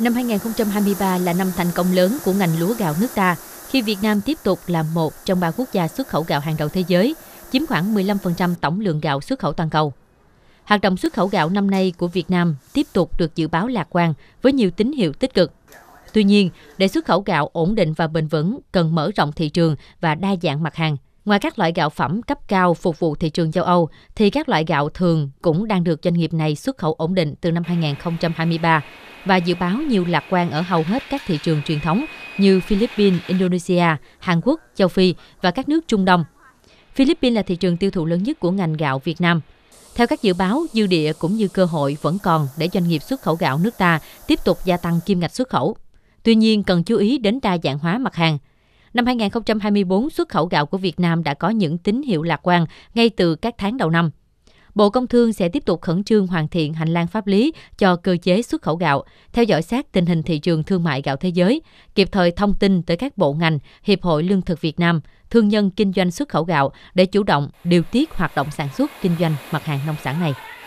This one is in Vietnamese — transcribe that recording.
Năm 2023 là năm thành công lớn của ngành lúa gạo nước ta, khi Việt Nam tiếp tục là một trong ba quốc gia xuất khẩu gạo hàng đầu thế giới, chiếm khoảng 15% tổng lượng gạo xuất khẩu toàn cầu. Hoạt động xuất khẩu gạo năm nay của Việt Nam tiếp tục được dự báo lạc quan với nhiều tín hiệu tích cực. Tuy nhiên, để xuất khẩu gạo ổn định và bền vững cần mở rộng thị trường và đa dạng mặt hàng – Ngoài các loại gạo phẩm cấp cao phục vụ thị trường châu Âu, thì các loại gạo thường cũng đang được doanh nghiệp này xuất khẩu ổn định từ năm 2023 và dự báo nhiều lạc quan ở hầu hết các thị trường truyền thống như Philippines, Indonesia, Hàn Quốc, châu Phi và các nước Trung Đông. Philippines là thị trường tiêu thụ lớn nhất của ngành gạo Việt Nam. Theo các dự báo, dư địa cũng như cơ hội vẫn còn để doanh nghiệp xuất khẩu gạo nước ta tiếp tục gia tăng kim ngạch xuất khẩu. Tuy nhiên, cần chú ý đến đa dạng hóa mặt hàng – Năm 2024, xuất khẩu gạo của Việt Nam đã có những tín hiệu lạc quan ngay từ các tháng đầu năm. Bộ Công Thương sẽ tiếp tục khẩn trương hoàn thiện hành lang pháp lý cho cơ chế xuất khẩu gạo, theo dõi sát tình hình thị trường thương mại gạo thế giới, kịp thời thông tin tới các bộ ngành, Hiệp hội Lương thực Việt Nam, thương nhân kinh doanh xuất khẩu gạo để chủ động điều tiết hoạt động sản xuất kinh doanh mặt hàng nông sản này.